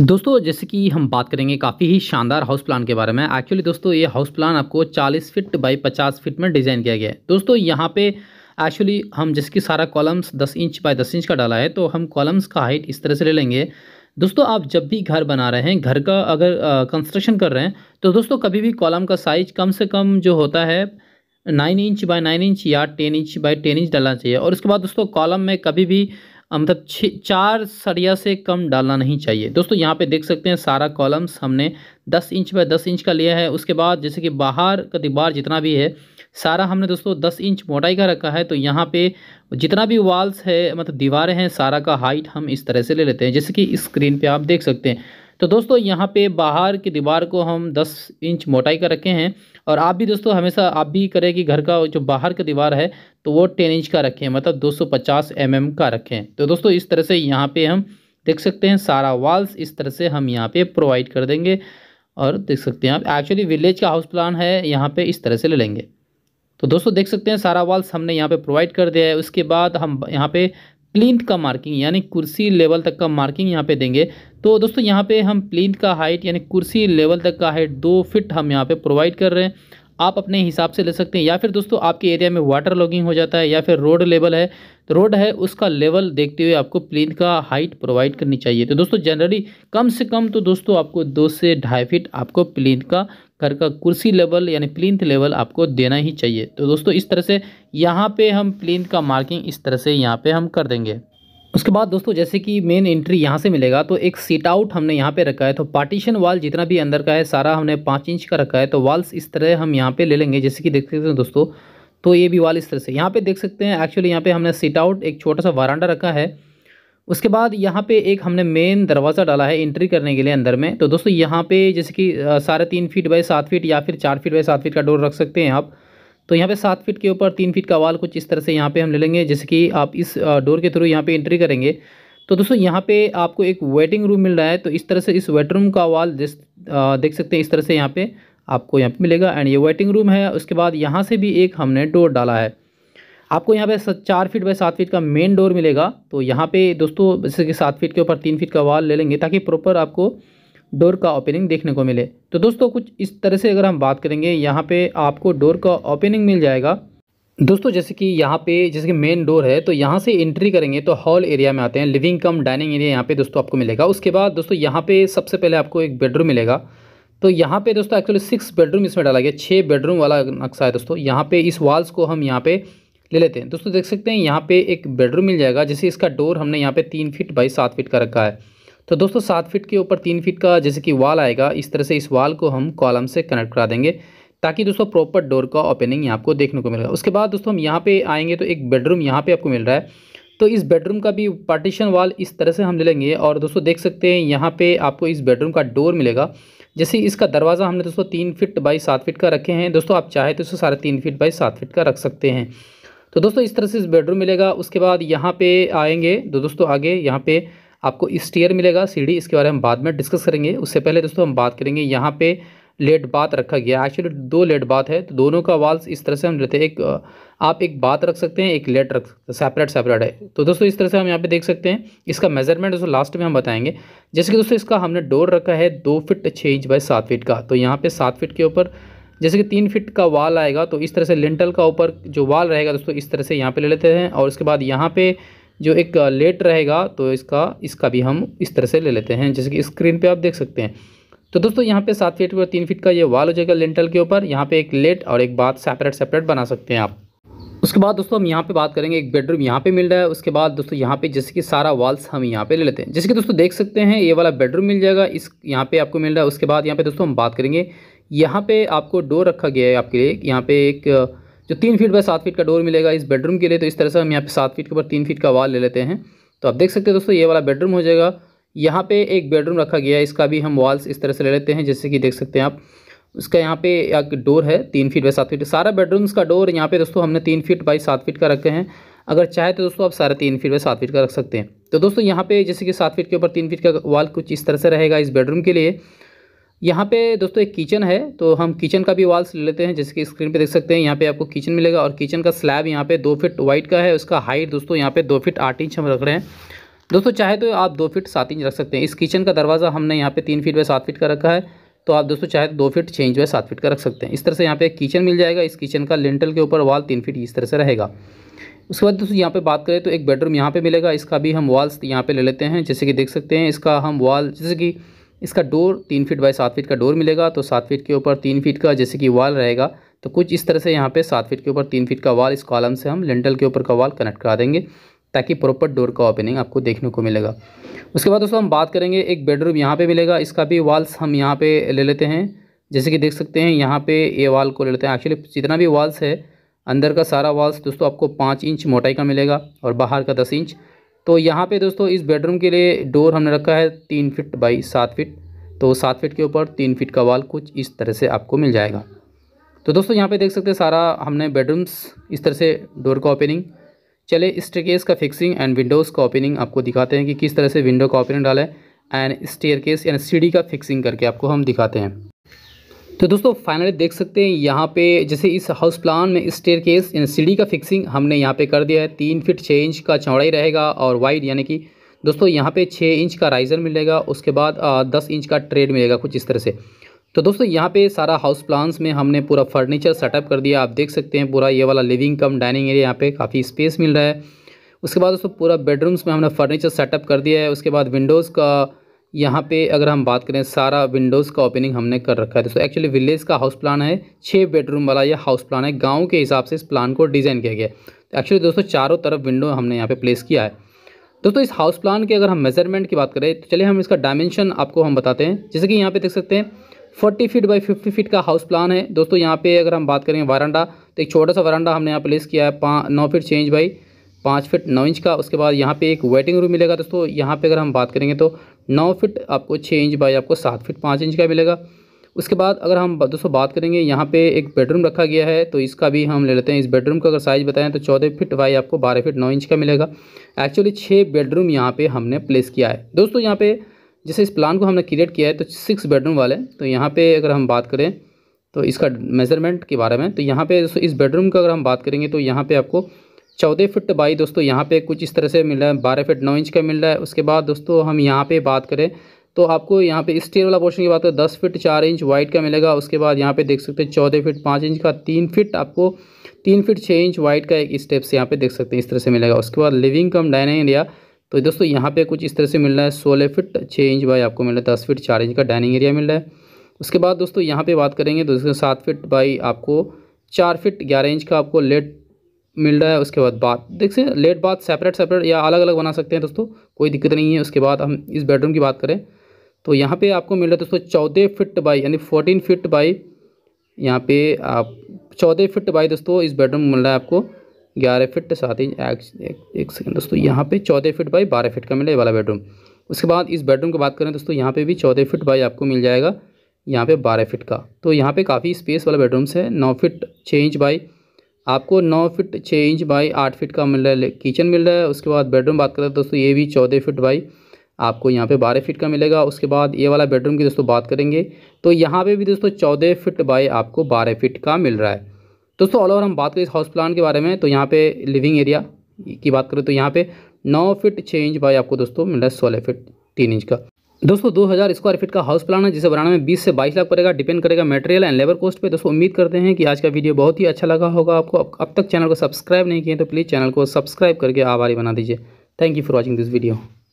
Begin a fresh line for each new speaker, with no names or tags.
दोस्तों जैसे कि हम बात करेंगे काफ़ी ही शानदार हाउस प्लान के बारे में एक्चुअली दोस्तों ये हाउस प्लान आपको 40 फिट बाई 50 फिट में डिज़ाइन किया गया है दोस्तों यहाँ पे एक्चुअली हम जिसकी सारा कॉलम्स 10 इंच बाई 10 इंच का डाला है तो हम कॉलम्स का हाइट इस तरह से ले लेंगे दोस्तों आप जब भी घर बना रहे हैं घर का अगर कंस्ट्रक्शन कर रहे हैं तो दोस्तों कभी भी कॉलम का साइज कम से कम जो होता है nine inch by nine inch या ten inch by ten inch डालना चाहिए और उसके बाद दोस्तों कॉलम में कभी भी मतलब छः चार सरिया से कम डालना नहीं चाहिए दोस्तों यहाँ पे देख सकते हैं सारा कॉलम्स हमने 10 इंच बाय 10 इंच का लिया है उसके बाद जैसे कि बाहर का दीवार जितना भी है सारा हमने दोस्तों 10 इंच मोटाई का रखा है तो यहाँ पे जितना भी वाल्स है मतलब दीवारें हैं सारा का हाइट हम इस तरह से ले लेते हैं जैसे कि स्क्रीन पर आप देख सकते हैं तो दोस्तों यहाँ पे बाहर की दीवार को हम 10 इंच मोटाई का रखे हैं और आप भी दोस्तों हमेशा आप भी करें कि घर का जो बाहर का दीवार है तो वो 10 इंच का रखें मतलब 250 सौ mm का रखें तो दोस्तों इस तरह से यहाँ पे हम देख सकते हैं सारा वॉल्स इस तरह से हम यहाँ पे प्रोवाइड कर देंगे और देख सकते हैं आप एक्चुअली विलेज का हाउस प्लान है यहाँ पर इस तरह से ले लेंगे तो दोस्तों देख सकते हैं सारा वाल्स हमने यहाँ पर प्रोवाइड कर दिया है उसके बाद हम यहाँ पर प्लिंथ का मार्किंग यानी कुर्सी लेवल तक का मार्किंग यहाँ पे देंगे तो दोस्तों यहाँ पे हम प्लेन का हाइट यानी कुर्सी लेवल तक का हाइट दो फिट हम यहाँ पे प्रोवाइड कर रहे हैं आप अपने हिसाब से ले सकते हैं या फिर दोस्तों आपके एरिया में वाटर लॉगिंग हो जाता है या फिर रोड लेवल है तो रोड है उसका लेवल देखते हुए आपको प्लेन का हाइट प्रोवाइड करनी चाहिए तो दोस्तों जनरली कम से कम तो दोस्तों आपको दो से ढाई फिट आपको प्लेन का घर का कुर्सी लेवल यानी प्लिंथ लेवल आपको देना ही चाहिए तो दोस्तों इस तरह से यहाँ पे हम प्लिंथ का मार्किंग इस तरह से यहाँ पे हम कर देंगे उसके बाद दोस्तों जैसे कि मेन एंट्री यहाँ से मिलेगा तो एक सीट आउट हमने यहाँ पे रखा है तो पार्टीशन वाल जितना भी अंदर का है सारा हमने पाँच इंच का रखा है तो वाल्स इस तरह हम यहाँ पे ले लेंगे जैसे कि देख सकते हैं दोस्तों तो ये भी वाल इस तरह से यहाँ पे देख सकते हैं एक्चुअली यहाँ पे हमने सीट आउट एक छोटा सा वारांडा रखा है उसके बाद यहाँ पर एक हमने मेन दरवाज़ा डाला है एंट्री करने के लिए अंदर में तो दोस्तों यहाँ पर जैसे कि साढ़े तीन फीट बाई सात फीट या फिर चार फीट बाई सात फीट का डोर रख सकते हैं आप तो यहाँ पे सात फीट के ऊपर तीन फीट का वाल कुछ इस तरह से यहाँ पे हम ले लेंगे जैसे कि आप इस डोर के थ्रू यहाँ पे एंट्री करेंगे तो दोस्तों यहाँ पे आपको एक वेटिंग रूम मिल रहा है तो इस तरह से इस वेट रूम का वाल जिस देख सकते हैं इस तरह से यहाँ पर आपको यहाँ पर मिलेगा एंड ये वेटिंग रूम है उसके बाद यहाँ से भी एक हमने डोर डाला है आपको यहाँ पे चार फीट बाई सात फीट का मेन डोर मिलेगा तो यहाँ पे दोस्तों जैसे कि सात फीट के ऊपर तीन फीट का वाल ले लेंगे ताकि प्रॉपर आपको डोर का ओपनिंग देखने को मिले तो दोस्तों कुछ इस तरह से अगर हम बात करेंगे यहाँ पे आपको डोर का ओपनिंग मिल जाएगा दोस्तों जैसे कि यहाँ पे जैसे कि मेन डोर है तो यहाँ से एंट्री करेंगे तो हॉल एरिया में आते हैं लिविंग कम डाइनिंग एरिया यहाँ पे दोस्तों आपको मिलेगा उसके बाद दोस्तों यहाँ पे सबसे पहले आपको एक बेडरूम मिलेगा तो यहाँ पे दोस्तों एक्चुअली सिक्स बेडरूम इसमें डाला गया छः बेडरूम वाला नक्शा है दोस्तों यहाँ पे इस वाल्स को हम यहाँ पे ले लेते हैं दोस्तों देख सकते हैं यहाँ पे एक बेडरूम मिल जाएगा जैसे इसका डोर हमने यहाँ पे तीन फिट बाई सात फिट का रखा है तो दोस्तों सात फीट के ऊपर तीन फीट का जैसे कि वाल आएगा इस तरह से इस वाल को हम कॉलम से कनेक्ट करा देंगे ताकि दोस्तों प्रॉपर डोर का ओपनिंग यहाँ आपको देखने को मिलेगा उसके बाद दोस्तों हम यहाँ पे आएंगे तो एक बेडरूम यहाँ पे आपको मिल रहा है तो इस बेडरूम का भी पार्टीशन वाल इस तरह से हम ले लेंगे और दोस्तों देख सकते हैं यहाँ पे आपको इस बेडरूम का डोर मिलेगा जैसे इसका दरवाज़ा हमने दोस्तों तीन फिट बाई सात फिट का रखे हैं दोस्तों आप चाहें तो इसको साढ़े तीन फिट बाई सात फिट का रख सकते हैं तो दोस्तों इस तरह से इस बेडरूम मिलेगा उसके बाद यहाँ पे आएंगे तो दोस्तों आगे यहाँ पे आपको स्टेयर मिलेगा सीढ़ी इसके बारे में हम बाद में डिस्कस करेंगे उससे पहले दोस्तों हम बात करेंगे यहाँ पे लेट बात रखा गया एक्चुअली दो लेट बात है तो दोनों का वाल्स इस तरह से हम लेते हैं एक आप एक बात रख सकते हैं एक लेट रख सकते हैं सेपरेट सेपरेट है तो दोस्तों इस तरह से हम यहाँ पे देख सकते हैं इसका मेजरमेंट दोस्तों लास्ट में हम बताएंगे जैसे कि दोस्तों इसका हमने डोर रखा है दो फिट छः इंच बाई सात फिट का तो यहाँ पर सात फिट के ऊपर जैसे कि तीन फिट का वाल आएगा तो इस तरह से लिंटल का ऊपर जो वाल रहेगा दोस्तों इस तरह से यहाँ पर ले लेते हैं और उसके बाद यहाँ पर जो एक लेट रहेगा तो इसका इसका भी हम इस तरह से ले लेते हैं जैसे कि स्क्रीन पे आप देख सकते हैं तो दोस्तों यहाँ पे सात फीट और तीन फीट का ये वाल हो जाएगा लेंटल के ऊपर यहाँ पे एक लेट और एक बाथ सेपरेट सेपरेट बना सकते हैं आप उसके बाद दोस्तों हम यहाँ पे बात करेंगे एक बेडरूम यहाँ पे मिल रहा है उसके बाद दोस्तों यहाँ पे जैसे कि सारा वॉल्स हम यहाँ पे ले लेते हैं जैसे कि दोस्तों देख सकते हैं ये वाला बेडरूम मिल जाएगा इस यहाँ पे आपको मिल रहा है उसके बाद यहाँ पे दोस्तों हम बात करेंगे यहाँ पे आपको डोर रखा गया है आपके लिए यहाँ पे एक जो तीन फीट बाय सात फीट का डोर मिलेगा इस बेडरूम के लिए तो इस तरह से हम यहाँ पे सात फीट के ऊपर तीन फीट का वाल ले लेते हैं तो आप देख सकते हैं दोस्तों ये वाला बेडरूम हो जाएगा यहाँ पे एक बेडरूम रखा गया है इसका भी हम वॉल्स इस तरह से ले लेते हैं जैसे कि देख सकते हैं आप उसका यहाँ पे एक डोर है तीन फीट बाई सात फीट सारा बेडरूम्स का डोर यहाँ पे दोस्तों हमने तीन फीट बाई सात फीट का रखे हैं अगर चाहे तो दोस्तों आप सारे तीन फीट बाई सात फीट का रख सकते हैं तो दोस्तों यहाँ पे जैसे कि सात फीट के ऊपर तीन फीट का वाल कुछ इस तरह से रहेगा इस बेडरूम के लिए यहाँ पे दोस्तों एक किचन है तो हम किचन का भी वॉल्स ले लेते हैं जैसे कि स्क्रीन पे देख सकते हैं यहाँ पे आपको किचन मिलेगा और किचन का स्लैब यहाँ पे दो फिट वाइट का है उसका हाइट दोस्तों यहाँ पे दो फिट आठ इंच हम रख रहे हैं दोस्तों चाहे तो आप दो फिट सात इंच रख सकते हैं इस किचन का दरवाज़ा हमने यहाँ पे तीन फिट बाय सात फिट का रखा है तो आप दोस्तों चाहे तो दो फिट छः इंच बाय सात फिट का रख सकते हैं इस तरह से यहाँ पे किचन मिल जाएगा इस किचन का लेंटल के ऊपर वॉल तीन फिट इस तरह से रहेगा उसके बाद दोस्तों यहाँ पे बात करें तो एक बेडरूम यहाँ पे मिलेगा इसका भी हम वॉल्स यहाँ पे ले लेते हैं जैसे कि देख सकते हैं इसका हम वॉल जैसे कि इसका डोर तीन फीट बाई सात फीट का डोर मिलेगा तो सात फीट के ऊपर तीन फीट का जैसे कि वाल रहेगा तो कुछ इस तरह से यहाँ पे सात फीट के ऊपर तीन फीट का वाल इस कॉलम से हम लेंटल के ऊपर का वाल कनेक्ट करा देंगे ताकि प्रॉपर डोर का ओपनिंग आपको देखने को मिलेगा उसके बाद दोस्तों हम बात करेंगे एक बेडरूम यहाँ पर मिलेगा इसका भी वाल्स हम यहाँ पे ले लेते हैं जैसे कि देख सकते हैं यहाँ पर ये वाल को ले लेते हैं एक्चुअली जितना भी वाल्स है अंदर का सारा वाल्स दोस्तों आपको पाँच इंच मोटाई का मिलेगा और बाहर का दस इंच तो यहाँ पे दोस्तों इस बेडरूम के लिए डोर हमने रखा है तीन फिट बाई सात फिट तो सात फिट के ऊपर तीन फिट का वाल कुछ इस तरह से आपको मिल जाएगा तो दोस्तों यहाँ पे देख सकते हैं सारा हमने बेडरूम्स इस तरह से डोर का ओपनिंग चले स्टेयरकेस का फिक्सिंग एंड विंडोज़ का ओपनिंग आपको दिखाते हैं कि किस तरह से विंडो का ओपनिंग डाला है एंड स्टेयर केस यानी सीढ़ी का फिक्सिंग करके आपको हम दिखाते हैं तो दोस्तों फाइनली देख सकते हैं यहाँ पे जैसे इस हाउस प्लान में स्टेयर केस यानी सीढ़ी का फिक्सिंग हमने यहाँ पे कर दिया है तीन फिट छः इंच का चौड़ाई रहेगा और वाइड यानी कि दोस्तों यहाँ पे छः इंच का राइज़र मिलेगा उसके बाद दस इंच का ट्रेड मिलेगा कुछ इस तरह से तो दोस्तों यहाँ पे सारा हाउस प्लान्स में हमने पूरा फर्नीचर सेटअप कर दिया आप देख सकते हैं पूरा ये वाला लिविंग कम डाइनिंग एरिया यहाँ पे काफ़ी स्पेस मिल रहा है उसके बाद दोस्तों पूरा बेडरूम्स में हमने फर्नीचर सेटअप कर दिया है उसके बाद विंडोज़ का यहाँ पे अगर हम बात करें सारा विंडोज़ का ओपनिंग हमने कर रखा है दोस्तों एक्चुअली विलेज का हाउस प्लान है छः बेडरूम वाला यह हाउस प्लान है गाँव के हिसाब से इस प्लान को डिज़ाइन किया गया है एक्चुअली दोस्तों चारों तरफ विंडो हमने यहाँ पर प्लेस किया है दोस्तों इस हाउस प्लान के अगर हम मेजरमेंट की बात करें तो चलिए हम इसका डायमेंशन आपको हम बताते हैं जैसे कि यहाँ पे देख सकते हैं 40 फीट बाई 50 फीट का हाउस प्लान है दोस्तों यहाँ पे अगर हम बात करेंगे वारंडा तो एक छोटा सा वारंडा हमने यहाँ प्लेस किया है पाँच नौ फीट चेंज बाई पाँच फीट नौ इंच का उसके बाद यहाँ पे एक वेटिंग रूम मिलेगा दोस्तों यहाँ पे अगर हम बात करेंगे तो नौ फिट आपको छः इंच बाई आपको सात फिट पाँच इंच का मिलेगा उसके बाद अगर हम दोस्तों बात करेंगे यहाँ पे एक बेडरूम रखा गया है तो इसका भी हम ले लेते हैं इस बेडरूम का अगर साइज़ बताएं तो चौदह फिट बाई आपको बारह फिट नौ इंच का मिलेगा एक्चुअली छः बेडरूम यहाँ पे हमने प्लेस किया है दोस्तों यहाँ पे जैसे इस प्लान को हमने क्रिएट किया है तो सिक्स बेडरूम वाले तो यहाँ पर अगर हम बात करें तो इसका मेज़रमेंट के बारे में तो यहाँ पर दोस्तों इस बेडरूम का अगर हम बात करेंगे तो यहाँ पर आपको चौदह फिट बाई दोस्तों यहाँ पे कुछ इस तरह से मिल रहा है बारह फिट नौ इंच का मिल रहा है उसके बाद दोस्तों हम यहाँ पे बात करें तो आपको यहाँ पे स्टील वाला पोर्शन की बात करें दस फिट चार इंच वाइड का मिलेगा उसके बाद यहाँ पे देख सकते हैं चौदह फिट पाँच इंच का तीन फिट आपको तीन फिट छः इंच वाइड का एक स्टेप्स यहाँ पे देख सकते हैं इस तरह से मिलेगा उसके बाद लिविंग कम डाइनिंग एरिया तो दोस्तों यहाँ पर कुछ इस तरह से मिल रहा है सोलह फिट छः इंच बाई आपको मिल रहा है दस फिट चार इंच का डाइनिंग एरिया मिल रहा है उसके बाद दोस्तों यहाँ पर बात करेंगे तो दोस्तों सात फिट बाई आपको चार फिट ग्यारह इंच का आपको लेट मिल रहा है उसके बाद बात देखिए लेट बात सेपरेट सेपरेट या अलग अलग बना सकते हैं दोस्तों कोई दिक्कत नहीं है उसके बाद हम इस बेडरूम की बात करें तो यहाँ पे आपको मिल रहा है दोस्तों चौदह फिट बाई यानी फोर्टीन फिट बाई यहाँ पे आप चौदह फिट बाई दोस्तों इस बेडरूम मिल रहा है आपको ग्यारह फिट सात इंच एक, एक, एक सेकेंड दोस्तों यहाँ पे चौदह फिट बाई बारह फिट का रहा है वाला बेडरूम उसके बाद इस बेडरूम की बात करें दोस्तों यहाँ पर भी चौदह फिट बाई आपको मिल जाएगा यहाँ पर बारह फिट का तो यहाँ पर काफ़ी स्पेस वाला बेडरूम्स है नौ फिट छः इंच बाई आपको नौ फिट छः इंच बाई आठ फिट का मिल रहा है किचन मिल रहा है उसके बाद बेडरूम बात करें दोस्तों ये भी चौदह फिट बाई आपको यहाँ पे बारह फिट का मिलेगा उसके बाद ये वाला बेडरूम की दोस्तों बात करेंगे तो यहाँ पे भी दोस्तों चौदह फिट बाई आपको बारह फिट का मिल रहा है दोस्तों ऑल ओवर हम बात करें इस हाउस प्लान के बारे में तो यहाँ पे लिविंग एरिया की बात करें तो यहाँ पे नौ फिट छः इंच बाई आपको दोस्तों मिल रहा है सोलह फिट तीन इंच का दोस्तों 2000 स्क्वायर फीट का हाउस प्लान है जिसे बनाने में 20 से 22 लाख पड़ेगा डिपेंड करेगा मटेरियल एंड लेबर कॉस्ट पे दोस्तों उम्मीद करते हैं कि आज का वीडियो बहुत ही अच्छा लगा होगा आपको अब तक चैनल को सब्सक्राइब नहीं किए तो प्लीज़ चैनल को सब्सक्राइब करके आभारी बना दीजिए thank you for watching this video